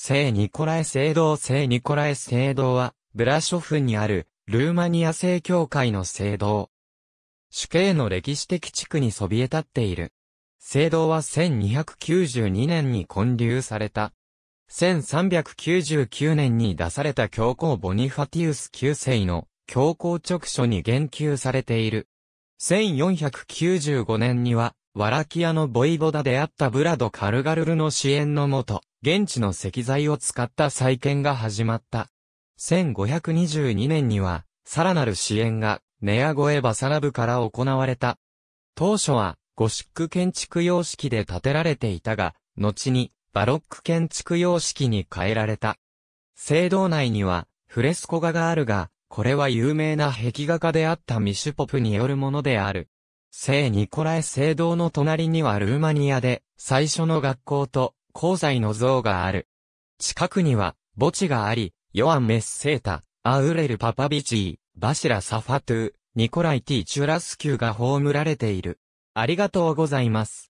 聖ニコライ聖堂聖ニコライ聖堂は、ブラショフにある、ルーマニア正教会の聖堂。主計の歴史的地区にそびえ立っている。聖堂は1292年に建立された。1399年に出された教皇ボニファティウス9世の教皇直書に言及されている。1495年には、ワラキアのボイボダであったブラド・カルガルルの支援のもと、現地の石材を使った再建が始まった。1522年には、さらなる支援が、ネアゴエバサラブから行われた。当初は、ゴシック建築様式で建てられていたが、後に、バロック建築様式に変えられた。聖堂内には、フレスコ画があるが、これは有名な壁画家であったミシュポプによるものである。聖ニコラエ聖堂の隣にはルーマニアで、最初の学校と高材の像がある。近くには、墓地があり、ヨアン・メッセータ、アウレル・パパビチー、バシラ・サファトゥ、ニコライ・ティ・チュラスキューが葬られている。ありがとうございます。